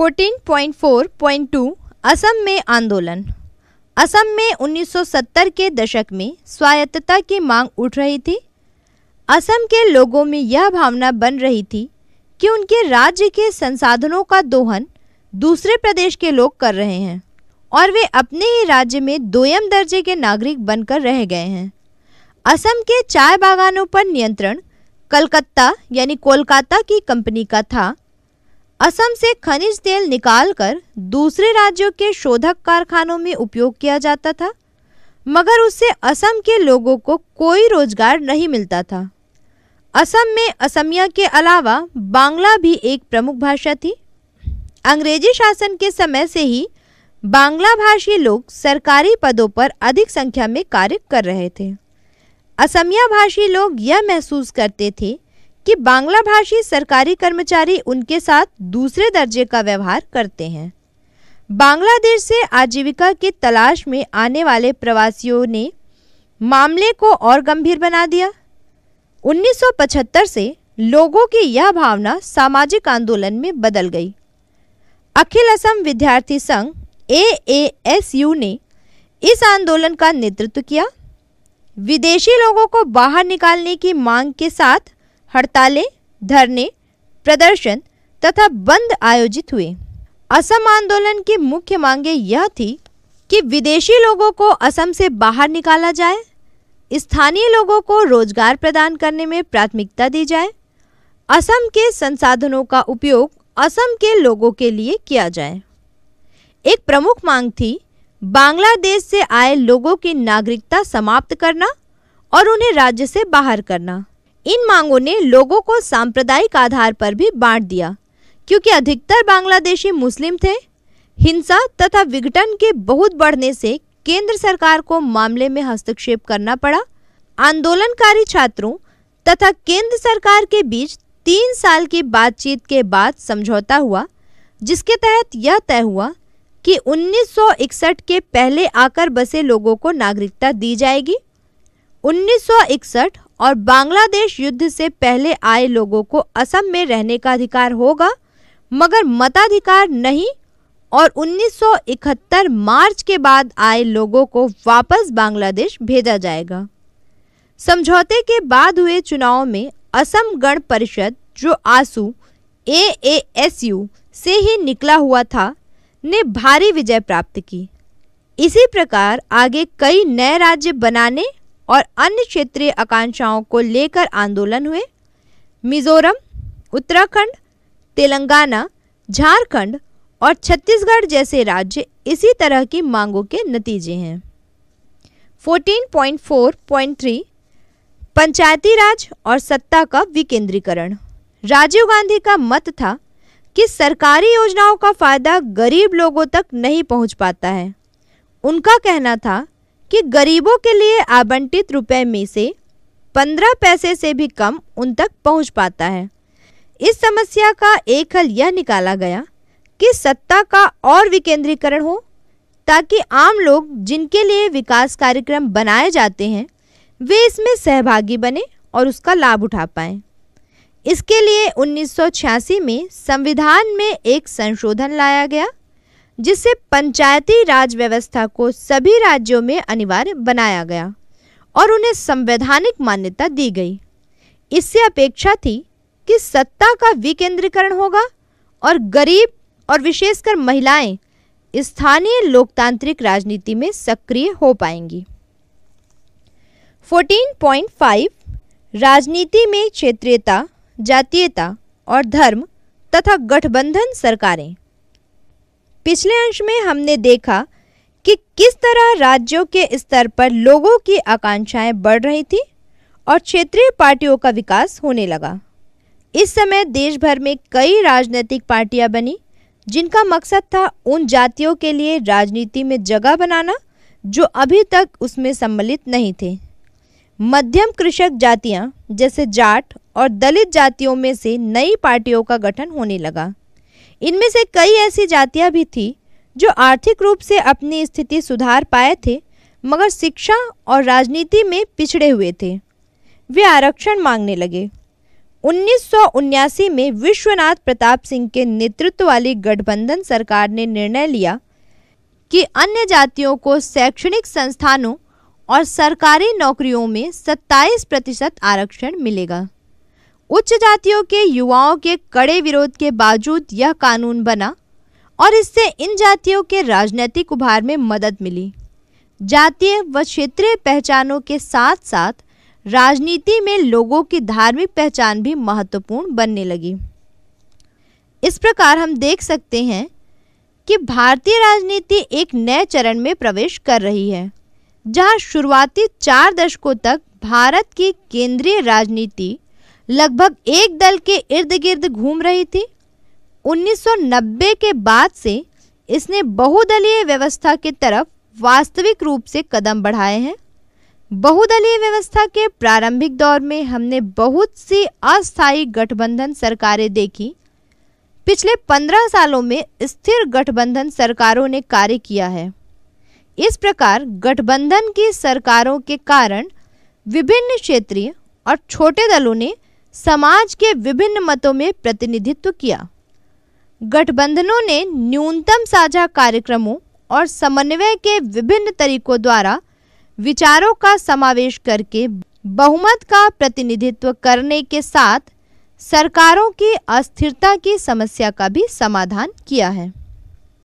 14.4.2 असम में आंदोलन असम में 1970 के दशक में स्वायत्तता की मांग उठ रही थी असम के लोगों में यह भावना बन रही थी कि उनके राज्य के संसाधनों का दोहन दूसरे प्रदेश के लोग कर रहे हैं और वे अपने ही राज्य में दोयम दर्जे के नागरिक बनकर रह गए हैं असम के चाय बागानों पर नियंत्रण कलकत्ता यानी कोलकाता की कंपनी का था असम से खनिज तेल निकालकर दूसरे राज्यों के शोधक कारखानों में उपयोग किया जाता था मगर उससे असम के लोगों को कोई रोजगार नहीं मिलता था असम में असमिया के अलावा बांग्ला भी एक प्रमुख भाषा थी अंग्रेजी शासन के समय से ही बांग्ला भाषी लोग सरकारी पदों पर अधिक संख्या में कार्य कर रहे थे असमिया भाषी लोग यह महसूस करते थे कि बांग्ला भाषी सरकारी कर्मचारी उनके साथ दूसरे दर्जे का व्यवहार करते हैं बांग्लादेश से आजीविका की तलाश में आने वाले प्रवासियों ने मामले को और गंभीर बना दिया 1975 से लोगों की यह भावना सामाजिक आंदोलन में बदल गई अखिल असम विद्यार्थी संघ यू ने इस आंदोलन का नेतृत्व किया विदेशी लोगों को बाहर निकालने की मांग के साथ हड़तालें धरने प्रदर्शन तथा बंद आयोजित हुए असम आंदोलन की मुख्य मांगे यह थी कि विदेशी लोगों को असम से बाहर निकाला जाए स्थानीय लोगों को रोजगार प्रदान करने में प्राथमिकता दी जाए असम के संसाधनों का उपयोग असम के लोगों के लिए किया जाए एक प्रमुख मांग थी बांग्लादेश से आए लोगों की नागरिकता समाप्त करना और उन्हें राज्य से बाहर करना इन मांगों ने लोगों को सांप्रदायिक आधार पर भी बांट दिया क्योंकि अधिकतर बांग्लादेशी मुस्लिम थे हिंसा तथा विघटन के बहुत बढ़ने से केंद्र सरकार को मामले में हस्तक्षेप करना पड़ा आंदोलनकारी छात्रों तथा केंद्र सरकार के बीच तीन साल की बातचीत के बाद समझौता हुआ जिसके तहत यह तय हुआ कि 1961 के पहले आकर बसे लोगों को नागरिकता दी जाएगी 1961 और बांग्लादेश युद्ध से पहले आए लोगों को असम में रहने का अधिकार होगा मगर मताधिकार नहीं और 1971 मार्च के बाद आए लोगों को वापस बांग्लादेश भेजा जाएगा समझौते के बाद हुए चुनाव में असम गण परिषद जो आसू यू से ही निकला हुआ था ने भारी विजय प्राप्त की इसी प्रकार आगे कई नए राज्य बनाने और अन्य क्षेत्रीय आकांक्षाओं को लेकर आंदोलन हुए मिजोरम उत्तराखंड तेलंगाना झारखंड और छत्तीसगढ़ जैसे राज्य इसी तरह की मांगों के नतीजे हैं 14.4.3 पंचायती राज और सत्ता का विकेंद्रीकरण राजीव गांधी का मत था कि सरकारी योजनाओं का फायदा गरीब लोगों तक नहीं पहुंच पाता है उनका कहना था कि गरीबों के लिए आवंटित रुपए में से पंद्रह पैसे से भी कम उन तक पहुंच पाता है इस समस्या का एक हल यह निकाला गया कि सत्ता का और विकेंद्रीकरण हो ताकि आम लोग जिनके लिए विकास कार्यक्रम बनाए जाते हैं वे इसमें सहभागी बने और उसका लाभ उठा पाएँ इसके लिए 1986 में संविधान में एक संशोधन लाया गया जिससे पंचायती राज व्यवस्था को सभी राज्यों में अनिवार्य बनाया गया और उन्हें संवैधानिक मान्यता दी गई इससे अपेक्षा थी कि सत्ता का विकेंद्रीकरण होगा और गरीब और विशेषकर महिलाएं स्थानीय लोकतांत्रिक राजनीति में सक्रिय हो पाएंगी 14.5 राजनीति में क्षेत्रीयता जातीयता और धर्म तथा गठबंधन सरकारें पिछले अंश में हमने देखा कि किस तरह राज्यों के स्तर पर लोगों की आकांक्षाएं बढ़ रही थी और क्षेत्रीय पार्टियों का विकास होने लगा इस समय देश भर में कई राजनीतिक पार्टियां बनी जिनका मकसद था उन जातियों के लिए राजनीति में जगह बनाना जो अभी तक उसमें सम्मिलित नहीं थे मध्यम कृषक जातियां जैसे जाट और दलित जातियों में से नई पार्टियों का गठन होने लगा इनमें से कई ऐसी जातियां भी थी जो आर्थिक रूप से अपनी स्थिति सुधार पाए थे मगर शिक्षा और राजनीति में पिछड़े हुए थे वे आरक्षण मांगने लगे उन्नीस में विश्वनाथ प्रताप सिंह के नेतृत्व वाली गठबंधन सरकार ने निर्णय लिया कि अन्य जातियों को शैक्षणिक संस्थानों और सरकारी नौकरियों में 27 प्रतिशत आरक्षण मिलेगा उच्च जातियों के युवाओं के कड़े विरोध के बावजूद यह कानून बना और इससे इन जातियों के राजनीतिक उभार में मदद मिली जातीय व क्षेत्रीय पहचानों के साथ साथ राजनीति में लोगों की धार्मिक पहचान भी महत्वपूर्ण बनने लगी इस प्रकार हम देख सकते हैं कि भारतीय राजनीति एक नए चरण में प्रवेश कर रही है जहां शुरुआती चार दशकों तक भारत की केंद्रीय राजनीति लगभग एक दल के इर्द गिर्द घूम रही थी 1990 के बाद से इसने बहुदलीय व्यवस्था की तरफ वास्तविक रूप से कदम बढ़ाए हैं बहुदलीय व्यवस्था के प्रारंभिक दौर में हमने बहुत सी अस्थायी गठबंधन सरकारें देखी पिछले पंद्रह सालों में स्थिर गठबंधन सरकारों ने कार्य किया है इस प्रकार गठबंधन की सरकारों के कारण विभिन्न क्षेत्रीय और छोटे दलों ने समाज के विभिन्न मतों में प्रतिनिधित्व किया गठबंधनों ने न्यूनतम साझा कार्यक्रमों और समन्वय के विभिन्न तरीकों द्वारा विचारों का समावेश करके बहुमत का प्रतिनिधित्व करने के साथ सरकारों की अस्थिरता की समस्या का भी समाधान किया है